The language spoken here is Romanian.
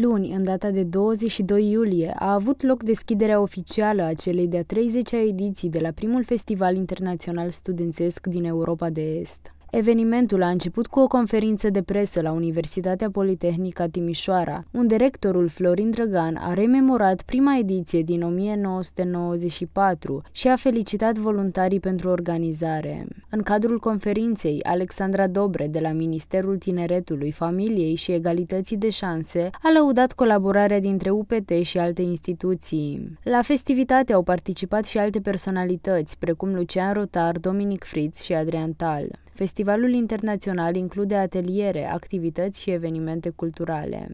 Luni, în data de 22 iulie, a avut loc deschiderea oficială a celei de-a 30-a ediții de la primul Festival Internațional Studențesc din Europa de Est. Evenimentul a început cu o conferință de presă la Universitatea Politehnică Timișoara, unde rectorul Florin Drăgan a rememorat prima ediție din 1994 și a felicitat voluntarii pentru organizare. În cadrul conferinței, Alexandra Dobre de la Ministerul Tineretului, Familiei și Egalității de Șanse a lăudat colaborarea dintre UPT și alte instituții. La festivitate au participat și alte personalități, precum Lucian Rotar, Dominic Fritz și Adrian Tal. Festivalul internațional include ateliere, activități și evenimente culturale.